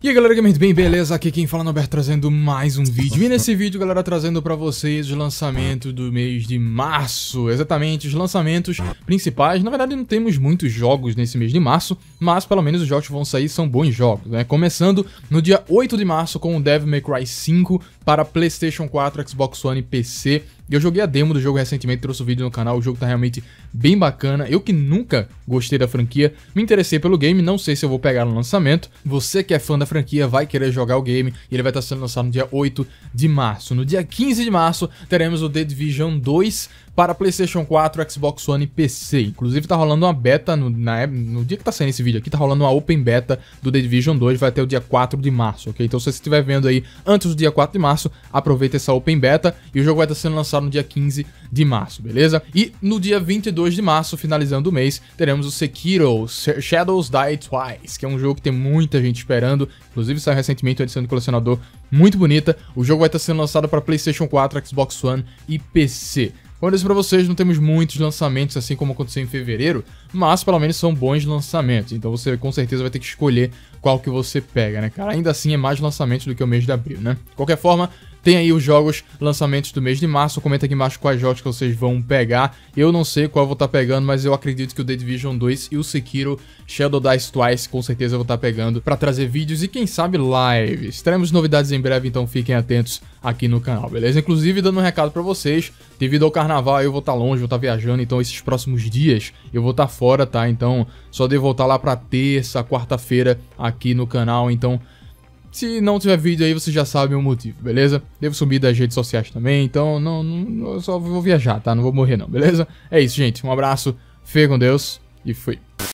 E aí galera, que é bem, beleza? Aqui quem fala é o Nober trazendo mais um vídeo. E nesse vídeo, galera, trazendo para vocês os lançamentos do mês de março. Exatamente, os lançamentos principais. Na verdade, não temos muitos jogos nesse mês de março, mas pelo menos os jogos que vão sair são bons jogos, né? Começando no dia 8 de março com o Devil May Cry 5 para PlayStation 4, Xbox One e PC. Eu joguei a demo do jogo recentemente, trouxe o um vídeo no canal, o jogo tá realmente bem bacana. Eu que nunca gostei da franquia, me interessei pelo game, não sei se eu vou pegar no lançamento. Você que é fã da franquia vai querer jogar o game e ele vai estar tá sendo lançado no dia 8 de março. No dia 15 de março teremos o The Division 2 para PlayStation 4, Xbox One e PC. Inclusive tá rolando uma beta, no, na, no dia que tá saindo esse vídeo aqui, tá rolando uma open beta do The Division 2, vai até o dia 4 de março, ok? Então se você estiver vendo aí antes do dia 4 de março, aproveita essa open beta e o jogo vai estar tá sendo lançado lançado no dia 15 de março, beleza? E no dia 22 de março, finalizando o mês, teremos o Sekiro Shadows Die Twice, que é um jogo que tem muita gente esperando, inclusive saiu recentemente uma edição de colecionador muito bonita. O jogo vai estar sendo lançado para PlayStation 4, Xbox One e PC. Como eu disse pra vocês, não temos muitos lançamentos assim como aconteceu em fevereiro, mas pelo menos são bons lançamentos, então você com certeza vai ter que escolher qual que você pega, né, cara? Ainda assim é mais lançamentos do que o mês de abril, né? De qualquer forma, tem aí os jogos, lançamentos do mês de março. Comenta aqui embaixo quais jogos que vocês vão pegar. Eu não sei qual eu vou estar tá pegando, mas eu acredito que o The Division 2 e o Sekiro Shadow Dice Twice com certeza eu vou estar tá pegando para trazer vídeos e quem sabe lives. Teremos novidades em breve, então fiquem atentos aqui no canal, beleza? Inclusive, dando um recado para vocês, devido ao carnaval eu vou estar tá longe, vou estar tá viajando, então esses próximos dias eu vou estar tá fora, tá? Então só devo voltar lá para terça, quarta-feira aqui no canal, então se não tiver vídeo aí, vocês já sabem o motivo, beleza? Devo subir das redes sociais também, então não, não, eu só vou viajar, tá? Não vou morrer não, beleza? É isso, gente. Um abraço, fique com Deus e fui.